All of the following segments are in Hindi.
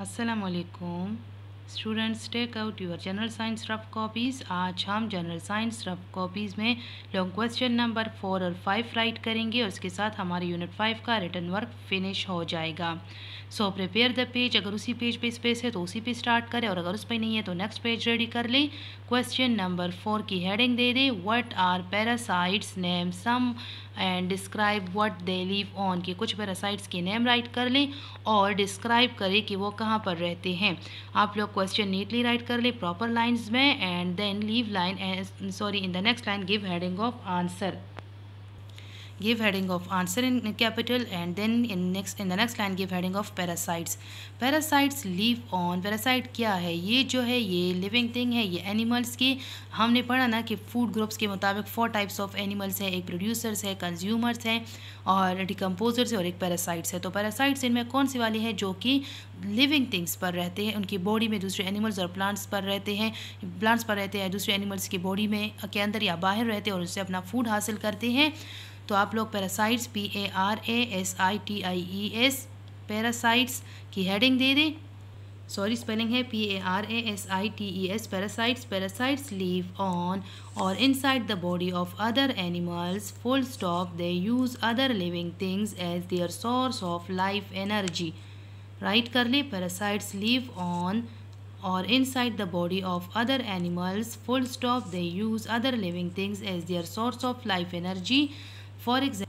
असलकुम students take out your general science rough copies आज हम जनरल साइंस रफ कॉपीज़ में लॉन्ग क्वेश्चन नंबर फोर और फाइव राइट करेंगे और उसके साथ हमारे यूनिट फाइव का रिटर्न वर्क फिनिश हो जाएगा सो प्रिपेयर द पेज अगर उसी पेज पे स्पेस है तो उसी पे स्टार्ट करें और अगर उस पर नहीं है तो नेक्स्ट पेज रेडी कर लें क्वेश्चन नंबर फोर की हेडिंग दे दें what are parasites name some and describe what they live on के कुछ पैरासाइट्स के नेम राइट कर लें और डिस्क्राइब करें कि वो कहाँ पर रहते हैं आप लोग क्वेश्चन नीटली राइट कर लें प्रॉपर लाइन्स में and then leave line sorry in the next line give heading of answer give heading of answer in capital and then in next in the next line give heading of parasites parasites live on parasite क्या है ये जो है ये लिविंग थिंग है ये एनिमल्स की हमने पढ़ा ना कि फूड ग्रुप्स के मुताबिक फोर टाइप्स ऑफ एनिमल्स हैं एक प्रोड्यूसर्स है कंज्यूमर्स हैं और डिकम्पोजर्स है और एक पैरासाइट्स है तो पैरासाइट्स इनमें कौन सी वाली है जो कि लिविंग थिंग्स पर रहते हैं उनकी बॉडी में दूसरे एनिमल्स और प्लांट्स पर रहते हैं प्लांट्स पर रहते हैं दूसरे एनिमल्स की बॉडी में के अंदर या बाहर रहते हैं और उससे अपना फूड हासिल करते हैं तो आप लोग parasites P A R A S I T I E S parasites की हेडिंग दे दें सॉरी स्पेलिंग है P A R A S I T E S parasites parasites live on और inside the body of other animals full stop they use other living things as their source of life energy write कर ले पैरासाइट्स लीव ऑन और inside the body of other animals full stop they use other living things as their source of life energy For, exa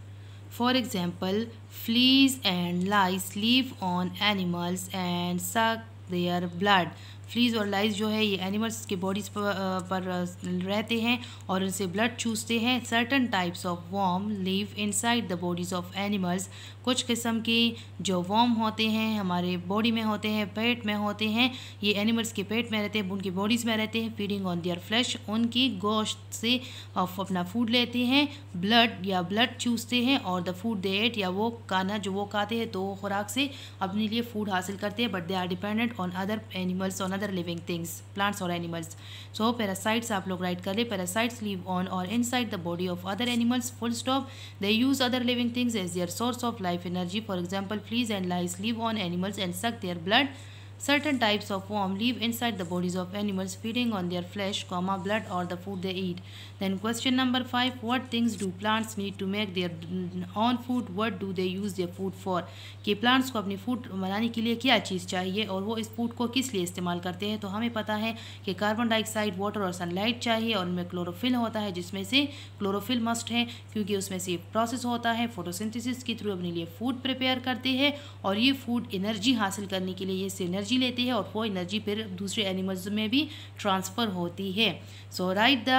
for example, fleas and lice live on animals and suck their blood. Fleas और लाइज जो है ये एनिमल्स के बॉडीज़ पर, पर रहते हैं और उनसे ब्लड चूसते हैं certain types of worm live inside the bodies of animals कुछ किस्म के जो वॉम होते हैं हमारे बॉडी में होते हैं पेट में होते हैं ये एनिमल्स के पेट में रहते हैं उनकी बॉडीज़ में रहते हैं फीडिंग ऑन दियर फ्लैश उनकी गोश्त से अपना फूड लेते हैं ब्लड या ब्लड चूसते हैं और द फूड दे एट या वो खाना जो वो खाते हैं तो खुराक से अपने लिए फूड हासिल करते हैं but they are dependent on other animals on other living things, plants or animals. So parasites आप लोग write parasites live on or inside the body of other animals full stop. They use other living things as their source of life energy. For example, fleas and lice live on animals and suck their blood. Certain types of worm live inside the bodies of animals feeding on their flesh, comma, blood or the food they eat. Then question number 5. What things do plants need to make their own food? What do they use their food for? कि प्लांट्स को अपनी फूड बनाने के लिए क्या चीज़ चाहिए और वो इस फूड को किस लिए इस्तेमाल करते हैं तो हमें पता है कि कार्बन डाइऑक्साइड वाटर और सनलाइट चाहिए और उनमें क्लोरोफिल होता है जिसमें से क्लोरोफिल मस्ट है क्योंकि उसमें से प्रोसेस होता है फोटोसिंथेसिस के थ्रू अपने लिए फूड प्रिपेयर करते हैं और ये फूड एनर्जी हासिल करने के लिए ये एनर्जी एनर्जी लेते हैं और वो एनर्जी फिर दूसरे एनिमल्स में भी ट्रांसफ़र होती है so write the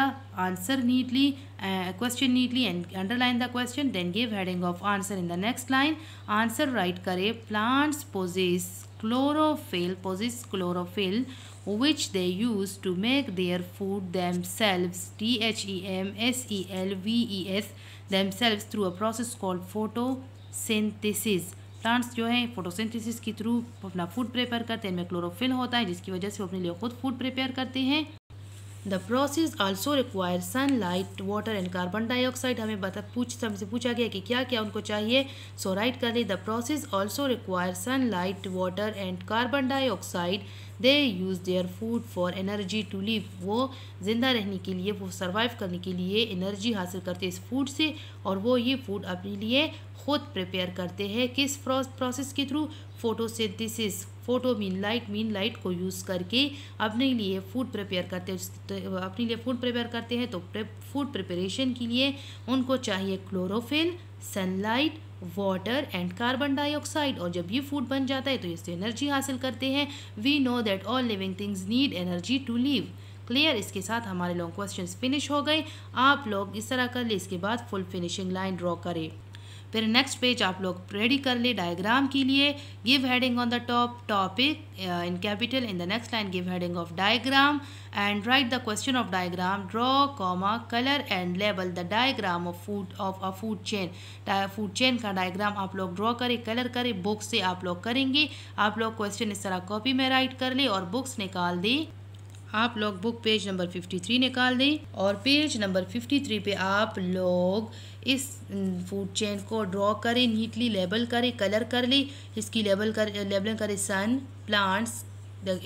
answer neatly question neatly and underline the question then give heading of answer in the next line answer write करें plants possess chlorophyll possess chlorophyll which they use to make their food themselves T H E M S E L V E S themselves through a process called photosynthesis plants जो है फोटोसिंथेसिस के थ्रू अपना फूड प्रिपेयर करते हैं इनमें क्लोरोफिल होता है जिसकी वजह से वो अपने लिए खुद फूड प्रिपेयर करते हैं the process also require sunlight water and carbon dioxide हमें बता पूछ हमसे पूछा गया कि क्या क्या उनको चाहिए सो राइट कर the process also require sunlight water and carbon dioxide they use their food for energy to live वो ज़िंदा रहने के लिए वो सर्वाइव करने के लिए एनर्जी हासिल करते इस फूड से और वो ये फूड अपने लिए खुद प्रिपेयर करते हैं किस प्रोसेस के through photosynthesis photo mean light mean light को यूज़ करके अपने लिए फूड प्रिपेयर करते हैं तो अपने लिए फूड प्रिपेयर करते हैं तो फूड प्रिपरेशन के लिए उनको चाहिए chlorophyll sunlight water and carbon dioxide और जब ये फूड बन जाता है तो इससे एनर्जी हासिल करते हैं we know that all living things need energy to live clear इसके साथ हमारे लॉन्ग क्वेश्चन फिनिश हो गए आप लोग इस तरह कर ले इसके बाद फुल फिनिशिंग लाइन ड्रॉ करें फिर नेक्स्ट पेज आप लोग रेडी कर ले डायग्राम के लिए give heading on the top topic in capital in the next line give heading of diagram and write the question of diagram draw comma colour and label the diagram of food of a food chain food chain का डायग्राम आप लोग ड्रॉ करें कलर करें बुक से आप लोग करेंगे आप लोग क्वेश्चन इस तरह कॉपी में राइट कर ले और बुक्स निकाल दी आप लॉग बुक पेज नंबर 53 निकाल दें और पेज नंबर 53 पे आप लोग इस फूड चेन को ड्रॉ करें नीटली लेबल करें कलर कर लें इसकी लेबल कर लेबलिंग करें सन प्लांट्स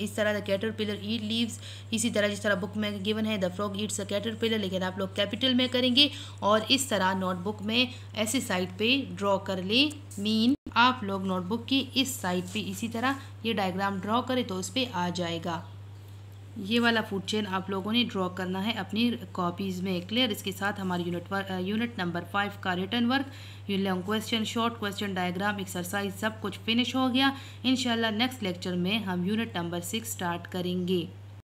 इस तरह the caterpillar eat leaves इसी तरह जिस तरह बुक में गिवन है the frog eats a caterpillar लेकिन आप लोग कैपिटल में करेंगे और इस तरह नोटबुक में ऐसी साइड पे ड्रॉ कर लें मीन आप लोग नोटबुक की इस साइड पे इसी तरह ये डायग्राम ड्रॉ करें तो उस पर आ जाएगा ये वाला फूड चेन आप लोगों ने ड्रॉ करना है अपनी कॉपीज़ में क्लियर इसके साथ हमारी unit work unit number five का return work long question short question diagram exercise सब कुछ फिनिश हो गया इन नेक्स्ट लेक्चर में हम यूनिट नंबर सिक्स स्टार्ट करेंगे